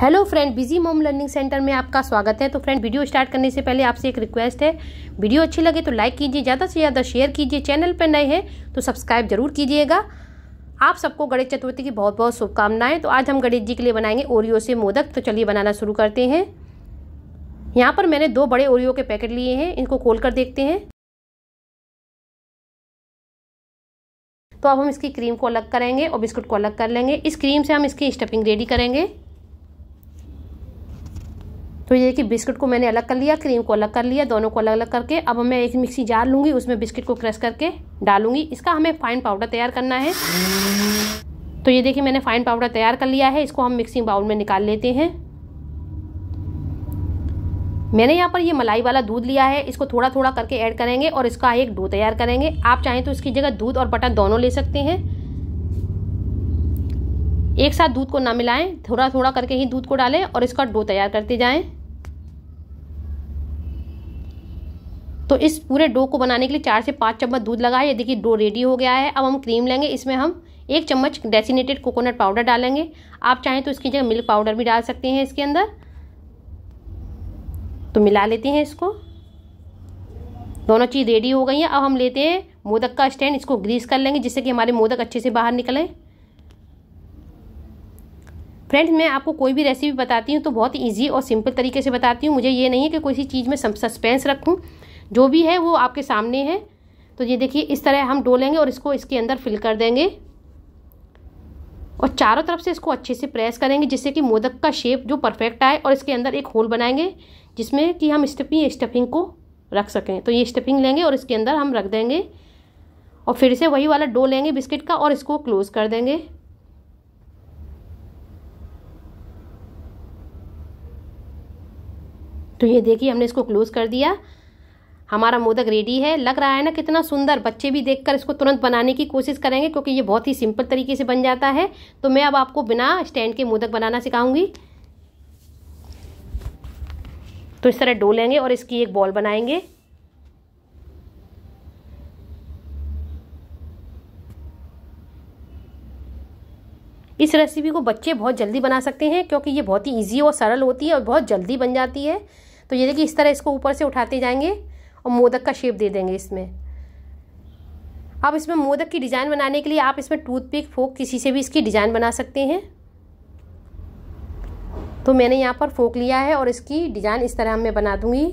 hello friend busy mom learning centre में आपका स्वागत है तो फ्रेंड वीडियो स्टार्ट करने से पहले आपसे एक रिक्वेस्ट है वीडियो अच्छी लगे तो लाइक कीजिए ज़्यादा से ज़्यादा शेयर कीजिए चैनल पर नए हैं तो सब्सक्राइब जरूर कीजिएगा आप सबको गणेश चतुर्थी की बहुत बहुत शुभकामनाएं तो आज हम गणेश जी के लिए बनाएंगे ओरियो से मोदक तो चलिए बनाना शुरू करते हैं यहाँ पर मैंने दो बड़े ओरियो के पैकेट लिए हैं इनको खोल कर देखते हैं तो अब हम इसकी क्रीम को अलग करेंगे और बिस्कुट को अलग कर लेंगे इस क्रीम से हम इसकी स्टफिंग रेडी करेंगे तो ये कि बिस्किट को मैंने अलग कर लिया क्रीम को अलग कर लिया दोनों को अलग अलग करके अब मैं एक मिक्सी जार लूँगी उसमें बिस्किट को क्रश करके डालूंगी इसका हमें फाइन पाउडर तैयार करना है तो ये देखिए मैंने फाइन पाउडर तैयार कर लिया है इसको हम मिक्सिंग बाउल में निकाल लेते हैं मैंने यहाँ पर ये मलाई वाला दूध लिया है इसको थोड़ा थोड़ा करके ऐड करेंगे और इसका एक डो तैयार करेंगे आप चाहें तो इसकी जगह दूध और बटर दोनों ले सकते हैं एक साथ दूध को ना मिलाएं थोड़ा थोड़ा करके ही दूध को डालें और इसका डो तैयार करते जाएं तो इस पूरे डो को बनाने के लिए चार से पाँच चम्मच दूध लगाए ये देखिए डो रेडी हो गया है अब हम क्रीम लेंगे इसमें हम एक चम्मच डेसिनेटेड कोकोनट पाउडर डालेंगे आप चाहें तो इसकी जगह मिल्क पाउडर भी डाल सकते हैं इसके अंदर तो मिला लेते हैं इसको दोनों चीज़ रेडी हो गई हैं अब हम लेते हैं मोदक का स्टैंड इसको ग्रीस कर लेंगे जिससे कि हमारे मोदक अच्छे से बाहर निकलें फ्रेंड्स मैं आपको कोई भी रेसिपी बताती हूँ तो बहुत ईजी और सिंपल तरीके से बताती हूँ मुझे ये नहीं है कि कोई सी चीज़ में सस्पेंस रखूँ जो भी है वो आपके सामने है तो ये देखिए इस तरह हम डो लेंगे और इसको इसके अंदर फिल कर देंगे और चारों तरफ से इसको अच्छे से प्रेस करेंगे जिससे कि मोदक का शेप जो परफेक्ट आए और इसके अंदर एक होल बनाएंगे जिसमें कि हम स्टफिंग स्टफिंग को रख सकें तो ये स्टफिंग लेंगे और इसके अंदर हम रख देंगे और फिर से वही वाला डो लेंगे बिस्किट का और इसको क्लोज़ कर देंगे तो ये देखिए हमने इसको क्लोज़ कर दिया हमारा मोदक रेडी है लग रहा है ना कितना सुंदर बच्चे भी देखकर इसको तुरंत बनाने की कोशिश करेंगे क्योंकि ये बहुत ही सिंपल तरीके से बन जाता है तो मैं अब आपको बिना स्टैंड के मोदक बनाना सिखाऊंगी तो इस तरह डोलेंगे और इसकी एक बॉल बनाएंगे इस रेसिपी को बच्चे बहुत जल्दी बना सकते हैं क्योंकि ये बहुत ही ईजी और सरल होती है और बहुत जल्दी बन जाती है तो ये देखिए इस तरह इसको ऊपर से उठाते जाएंगे और मोदक का शेप दे देंगे इसमें अब इसमें मोदक की डिज़ाइन बनाने के लिए आप इसमें टूथपिक फोक किसी से भी इसकी डिज़ाइन बना सकते हैं तो मैंने यहाँ पर फोक लिया है और इसकी डिज़ाइन इस तरह मैं बना दूँगी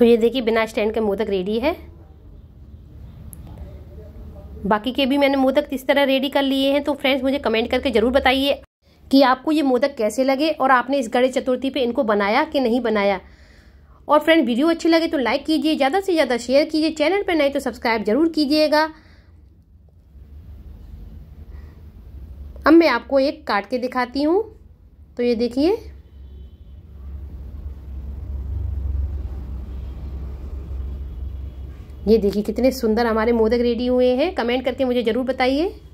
तो ये देखिए बिना स्टैंड के मोदक रेडी है बाकी के भी मैंने मोदक इस तरह रेडी कर लिए हैं तो फ्रेंड्स मुझे कमेंट करके ज़रूर बताइए कि आपको ये मोदक कैसे लगे और आपने इस गणेश चतुर्थी पे इनको बनाया कि नहीं बनाया और फ्रेंड वीडियो अच्छी लगे तो लाइक कीजिए ज़्यादा से ज़्यादा शेयर कीजिए चैनल पर नहीं तो सब्सक्राइब ज़रूर कीजिएगा अब मैं आपको एक काट के दिखाती हूँ तो ये देखिए ये देखिए कितने सुंदर हमारे मोदक रेडी हुए हैं कमेंट करके मुझे ज़रूर बताइए